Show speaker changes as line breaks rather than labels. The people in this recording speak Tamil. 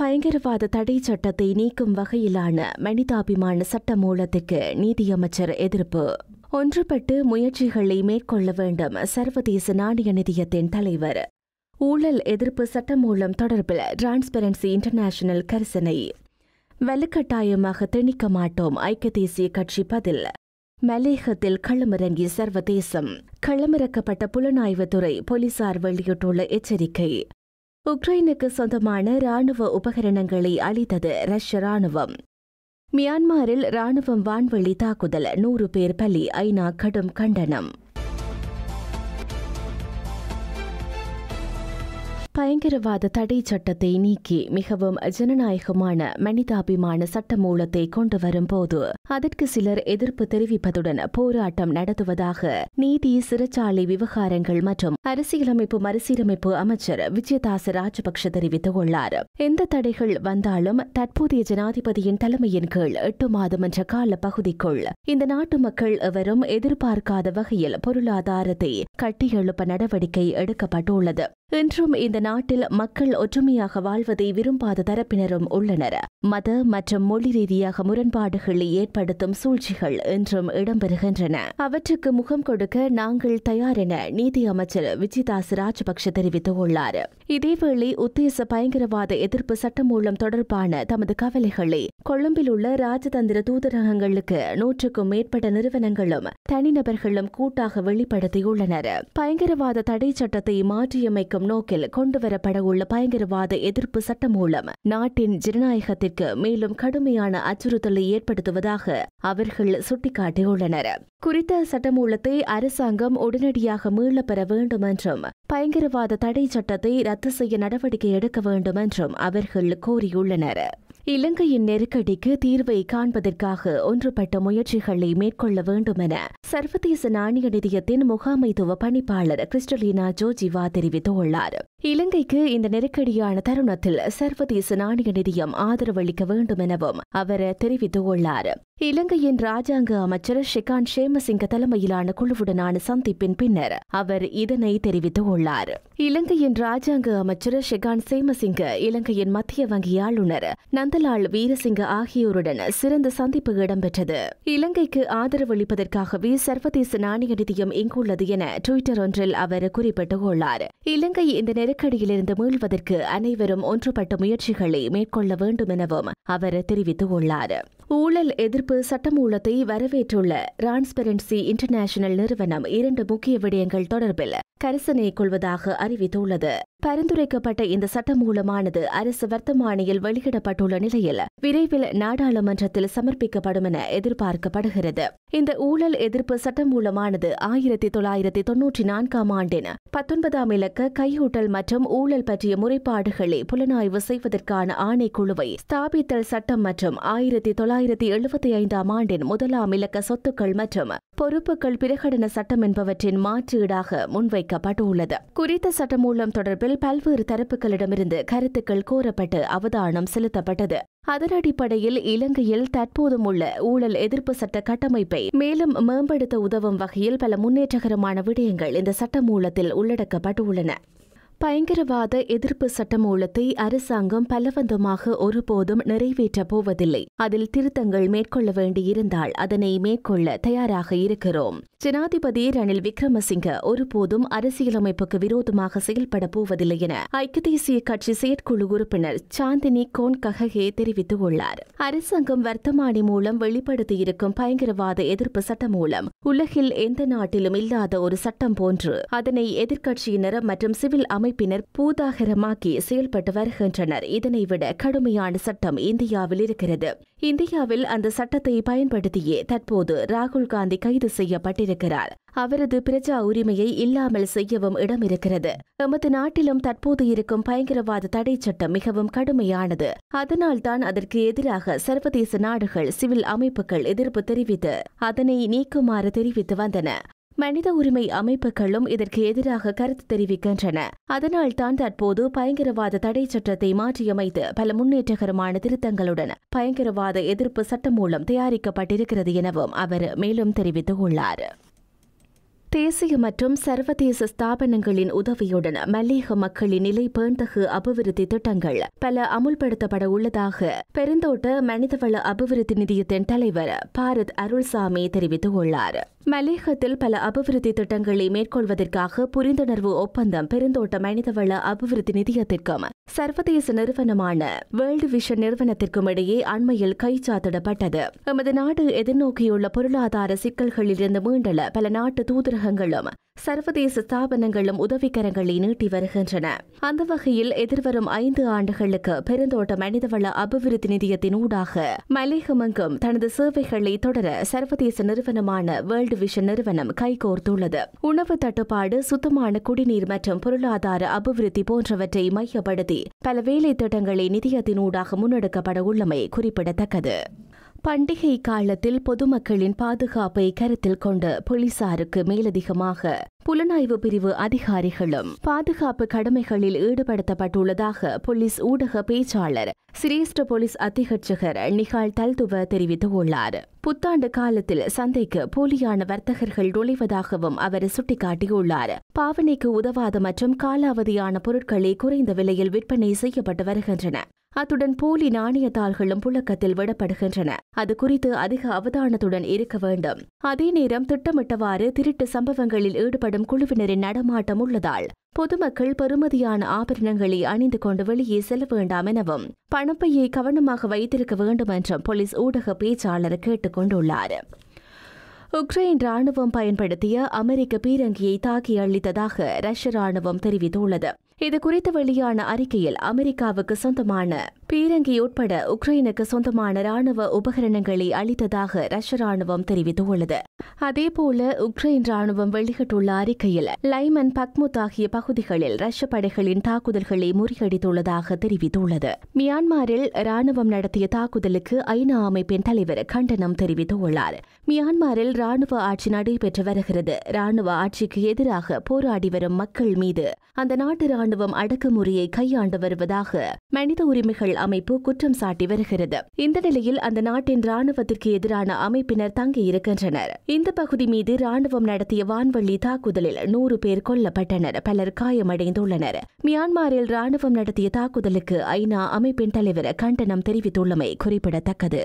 பயங்கரவாத தடை சட்டத்தை நீக்கும் வகையிலான மனிதாபிமான சட்ட மூலத்துக்கு நீதியமைச்சர் எதிர்ப்பு ஒன்றுபட்டு முயற்சிகளை மேற்கொள்ள வேண்டும் சர்வதேச நாணய நிதியத்தின் தலைவர் ஊழல் எதிர்ப்பு சட்டமூலம் தொடர்பில் டிரான்ஸ்பரன்சி இன்டர்நேஷனல் கரிசனை வலுக்கட்டாயமாக திணிக்க மாட்டோம் ஐக்கிய தேசிய கட்சி பதில் மலேகத்தில் களமிறங்கி சர்வதேசம் களமிறக்கப்பட்ட புலனாய்வுத்துறை போலீசார் வெளியிட்டுள்ள எச்சரிக்கை உக்ரைனுக்கு சொந்தமான ராணுவ உபகரணங்களை அளித்தது ரஷ்ய ராணுவம் மியான்மரில் ராணுவம் வான்வழி தாக்குதல் நூறு பேர் பலி ஐநா கடும் கண்டனம் பயங்கரவாத தடை சட்டத்தை நீக்கி மிகவும் ஜனநாயகமான மனிதாபிமான சட்டமூலத்தை கொண்டு வரும்போது அதற்கு சிலர் எதிர்ப்பு தெரிவிப்பதுடன் போராட்டம் நடத்துவதாக நீதி சிறைச்சாலை விவகாரங்கள் மற்றும் அரசியலமைப்பு மறுசீரமைப்பு அமைச்சர் விஜயதாச ராஜபக்ஷ தெரிவித்துள்ளார் எந்த தடைகள் வந்தாலும் தற்போதைய ஜனாதிபதியின் தலைமையின் கீழ் எட்டு மாதம் என்ற கால பகுதிக்குள் இந்த நாட்டு மக்கள் எவரும் எதிர்பார்க்காத வகையில் பொருளாதாரத்தை கட்டியெழுப்ப நடவடிக்கை எடுக்கப்பட்டுள்ளது இன்றும் இந்த நாட்டில் மக்கள் ஒற்றுமையாக வாழ்வதை விரும்பாத தரப்பினரும் உள்ளனர் மத மற்றும் மொழி ரீதியாக முரண்பாடுகளை ஏற்படுத்தும் சூழ்ச்சிகள் இன்றும் இடம்பெறுகின்றன அவற்றுக்கு முகம் கொடுக்க நாங்கள் தயார் என நீதி அமைச்சர் விஜயதாஸ் ராஜபக்ஷ தெரிவித்துள்ளார் இதேவேளை உத்தேச பயங்கரவாத எதிர்ப்பு சட்டமூலம் தொடர்பான தமது கவலைகளை கொழும்பில் உள்ள ராஜதந்திர தூதரகங்களுக்கு நூற்றுக்கும் மேற்பட்ட நிறுவனங்களும் தனிநபர்களும் கூட்டாக வெளிப்படுத்தியுள்ளனர் பயங்கரவாத தடை சட்டத்தை மாற்றியமைக்கும் நோக்கில் கொண்டு கொண்டுவரப்பட உள்ள பயங்கரவாத எதிர்ப்பு சட்டம் மூலம் நாட்டின் ஜனநாயகத்திற்கு மேலும் கடுமையான அச்சுறுத்தலை ஏற்படுத்துவதாக அவர்கள் சுட்டிக்காட்டியுள்ளனர் குறித்த சட்டமூலத்தை அரசாங்கம் உடனடியாக மீளப்பெற வேண்டும் என்றும் பயங்கரவாத தடை சட்டத்தை ரத்து செய்ய நடவடிக்கை எடுக்க வேண்டும் என்றும் அவர்கள் கோரியுள்ளனர் இலங்கையின் நெருக்கடிக்கு தீர்வை காண்பதற்காக ஒன்றுபட்ட முயற்சிகளை மேற்கொள்ள வேண்டும் என சர்வதேச நாணய நிதியத்தின் முகாமைத்துவ பணிப்பாளர் கிறிஸ்டலினா ஜோஜிவா தெரிவித்துள்ளார் இலங்கைக்கு இந்த நெருக்கடியான தருணத்தில் சர்வதேச நாணய நிதியம் ஆதரவளிக்க வேண்டும் எனவும் அவர் தெரிவித்துள்ளார் இலங்கையின் ராஜாங்க அமைச்சர் ஷிகாந்த் ஷேமசிங்க தலைமையிலான குழுவுடனான சந்திப்பின் பின்னர் அவர் இதனை தெரிவித்துள்ளார் இலங்கையின் ராஜாங்க அமைச்சர் ஷிகாந்த் சேமசிங்க இலங்கையின் மத்திய வங்கி ஆளுநர் நந்தலால் வீரசிங்க ஆகியோருடன் சிறந்த சந்திப்பு இடம்பெற்றது இலங்கைக்கு ஆதரவளிப்பதற்காகவே சர்வதேச நாணய நிதியம் இங்குள்ளது என டுவிட்டர் ஒன்றில் அவர் குறிப்பிட்டுள்ளார் இலங்கை இந்த நெருக்கடியிலிருந்து மீள்வதற்கு அனைவரும் ஒன்றுபட்ட முயற்சிகளை மேற்கொள்ள வேண்டும் எனவும் அவர் தெரிவித்துள்ளார் ஊழல் எதிர்ப்பு சட்டமூலத்தை வரவேற்றுள்ள டிரான்ஸ்பெரன்சி இன்டர்நேஷனல் நிறுவனம் இரண்டு முக்கிய விடயங்கள் தொடர்பில் கரிசனை கொள்வதாக அறிவித்துள்ளது பரிந்துரைக்கப்பட்ட இந்த மூலமானது அரசு வர்த்தமானியில் வெளியிடப்பட்டுள்ள நிலையில் விரைவில் நாடாளுமன்றத்தில் சமர்ப்பிக்கப்படும் என எதிர்பார்க்கப்படுகிறது இந்த ஊழல் எதிர்ப்பு மூலமானது ஆயிரத்தி தொள்ளாயிரத்தி தொன்னூற்றி நான்காம் ஆண்டின் பத்தொன்பதாம் இலக்க கையூட்டல் மற்றும் ஊழல் பற்றிய முறைப்பாடுகளை புலனாய்வு செய்வதற்கான ஆணைக்குழுவை ஸ்தாபித்தல் சட்டம் மற்றும் ஆயிரத்தி தொள்ளாயிரத்தி எழுபத்தி ஐந்தாம் ஆண்டின் முதலாம் இலக்க சொத்துக்கள் மற்றும் பொறுப்புகள் பிரகடன சட்டம் என்பவற்றின் மாற்றீடாக முன்வைக்கப்பட்டுள்ளது குறித்த சட்டமூலம் தொடர்பில் பல்வேறு தரப்புகளிடமிருந்து கருத்துக்கள் கோரப்பட்டு அவதானம் செலுத்தப்பட்டது அதன் அடிப்படையில் இலங்கையில் தற்போதும் உள்ள ஊழல் எதிர்ப்பு சட்ட கட்டமைப்பை மேலும் மேம்படுத்த உதவும் வகையில் பல முன்னேற்றகரமான விடயங்கள் இந்த சட்டமூலத்தில் உள்ளடக்கப்பட்டுள்ளன பயங்கரவாத எதிர்ப்பு சட்டமூலத்தை அரசாங்கம் பலவந்தமாக ஒருபோதும் நிறைவேற்றப் போவதில்லை அதில் திருத்தங்கள் மேற்கொள்ள வேண்டியிருந்தால் அதனை மேற்கொள்ள தயாராக இருக்கிறோம் ஜனாதிபதி ரணில் விக்ரமசிங்க ஒருபோதும் அரசியலமைப்புக்கு விரோதமாக செயல்பட போவதில்லை என ஐக்கிய தேசிய கட்சி செயற்குழு உறுப்பினர் சாந்தினி கோன் கஹகே தெரிவித்துள்ளார் அரசாங்கம் வர்த்தமானி மூலம் வெளிப்படுத்தியிருக்கும் பயங்கரவாத எதிர்ப்பு சட்டம் மூலம் உலகில் எந்த நாட்டிலும் இல்லாத ஒரு சட்டம் போன்று அதனை எதிர்க்கட்சியினர் மற்றும் சிவில் அமைப்பினர் பூதாகரமாக்கி செயல்பட்டு வருகின்றனர் இதனைவிட கடுமையான சட்டம் இந்தியாவில் இருக்கிறது இந்தியாவில் அந்த சட்டத்தை பயன்படுத்தியே தற்போது ராகுல் காந்தி கைது செய்யப்பட்டிருக்கிறார் கூறியிருக்கிறார் அவரது பிரஜா உரிமையை இல்லாமல் செய்யவும் இடம் இருக்கிறது எமது நாட்டிலும் தற்போது இருக்கும் பயங்கரவாத தடை சட்டம் மிகவும் கடுமையானது அதனால்தான் அதற்கு எதிராக சர்வதேச நாடுகள் சிவில் அமைப்புகள் எதிர்ப்பு தெரிவித்து அதனை நீக்குமாறு தெரிவித்து வந்தன மனித உரிமை அமைப்புகளும் இதற்கு எதிராக கருத்து தெரிவிக்கின்றன அதனால்தான் தற்போது பயங்கரவாத தடை சட்டத்தை மாற்றியமைத்து பல முன்னேற்றகரமான திருத்தங்களுடன் பயங்கரவாத எதிர்ப்பு சட்டம் மூலம் தயாரிக்கப்பட்டிருக்கிறது எனவும் அவர் மேலும் தெரிவித்துள்ளார் தேசிய மற்றும் சர்வதேச ஸ்தாபனங்களின் உதவியுடன் மல்லேக மக்களின் நிலை பேந்தகு அபிவிருத்தி திட்டங்கள் பல அமுல்படுத்தப்பட உள்ளதாக பெருந்தோட்ட மனிதவள அபிவிருத்தி நிதியத்தின் தலைவர் பாரத் அருள்சாமி தெரிவித்துள்ளாா் மலேகத்தில் பல அபிவிருத்தி திட்டங்களை மேற்கொள்வதற்காக புரிந்துணர்வு ஒப்பந்தம் பெருந்தோட்ட மனிதவள அபிவிருத்தி நிதியத்திற்கும் சர்வதேச நிறுவனமான வேர்ல்டு விஷன் நிறுவனத்திற்கும் இடையே அண்மையில் கைச்சாத்திடப்பட்டது எமது நாடு எதிர்நோக்கியுள்ள பொருளாதார சிக்கல்களில் இருந்து மீண்டல பல நாட்டு தூதரகங்களும் சர்வதேச ஸ்தாபனங்களும் உதவிக்கரங்களை நீட்டி வருகின்றன அந்த வகையில் எதிர்வரும் ஐந்து ஆண்டுகளுக்கு பெருந்தோட்ட மனிதவள அபிவிருத்தி நிதியத்தின் ஊடாக மலேகமங்கும் தனது சேவைகளை தொடர சர்வதேச நிறுவனமான வேர்ல்டு விஷன் நிறுவனம் கைகோர்த்துள்ளது உணவு தட்டுப்பாடு சுத்தமான குடிநீர் மற்றும் பொருளாதார அபிவிருத்தி போன்றவற்றை மையப்படுத்தி பல வேலை திட்டங்களை நிதியத்தின் ஊடாக முன்னெடுக்கப்பட உள்ளமை குறிப்பிடத்தக்கது பண்டிகை காலத்தில் பொதுமக்களின் பாதுகாப்பை கருத்தில் கொண்டு போலீசாருக்கு மேலதிகமாக புலனாய்வு பிரிவு அதிகாரிகளும் பாதுகாப்பு கடமைகளில் ஈடுபடுத்தப்பட்டுள்ளதாக போலீஸ் ஊடக பேச்சாளர் சிரேஷ்ட போலீஸ் அத்திகட்சகர் நிகால் தல்துவ தெரிவித்துள்ளார் புத்தாண்டு காலத்தில் சந்தைக்கு போலியான வர்த்தகர்கள் நுழைவதாகவும் அவர் சுட்டிக்காட்டியுள்ளார் பாவனைக்கு உதவாத மற்றும் காலாவதியான பொருட்களை குறைந்த விலையில் விற்பனை செய்யப்பட்டு வருகின்றன அத்துடன் போலி நாணய தாள்களும் புழக்கத்தில் விடப்படுகின்றன அது குறித்து அதிக அவதானத்துடன் இருக்க வேண்டும் அதே நேரம் திட்டமிட்டவாறு திருட்டு சம்பவங்களில் ஈடுபடும் குழுவினரின் நடமாட்டம் உள்ளதால் பொதுமக்கள் பெறுமதியான ஆபரணங்களை அணிந்து கொண்டு வெளியே செல்ல வேண்டாம் எனவும் பணப்பையை கவனமாக வைத்திருக்க வேண்டும் என்றும் போலீஸ் ஊடக பேச்சாளர் கேட்டுக் கொண்டுள்ளார் உக்ரைன் ராணுவம் பயன்படுத்திய அமெரிக்க பீரங்கியை தாக்கி அளித்ததாக ரஷ்ய ராணுவம் தெரிவித்துள்ளது இது குறித்து வெளியான அறிக்கையில் அமெரிக்காவுக்கு சொந்தமான பீரங்கி உட்பட உக்ரைனுக்கு சொந்தமான ராணுவ உபகரணங்களை அளித்ததாக ரஷ்ய ராணுவம் தெரிவித்துள்ளது அதேபோல உக்ரைன் ராணுவம் வெளியிட்டுள்ள அறிக்கையில் லைமன் பக்முத் ஆகிய பகுதிகளில் ரஷ்ய படைகளின் தாக்குதல்களை முறியடித்துள்ளதாக தெரிவித்துள்ளது மியான்மரில் ராணுவம் நடத்திய தாக்குதலுக்கு ஐநா அமைப்பின் தலைவர் கண்டனம் தெரிவித்துள்ளார் மியான்மரில் ராணுவ ஆட்சி நடைபெற்று வருகிறது ராணுவ ஆட்சிக்கு எதிராக போராடி வரும் மக்கள் மீது அந்த நாட்டு ராணுவ ராணுவம் அடக்குமுறையை கையாண்டு வருவதாக மனித உரிமைகள் அமைப்பு குற்றம் சாட்டி வருகிறது இந்த நிலையில் அந்த நாட்டின் ராணுவத்திற்கு எதிரான அமைப்பினர் தங்கியிருக்கின்றனர் இந்த பகுதி மீது ராணுவம் நடத்திய வான்வழி தாக்குதலில் நூறு பேர் கொல்லப்பட்டனர் பலர் காயமடைந்துள்ளனர் மியான்மரில் ராணுவம் நடத்திய தாக்குதலுக்கு ஐநா அமைப்பின் தலைவர் கண்டனம் தெரிவித்துள்ளமை குறிப்பிடத்தக்கது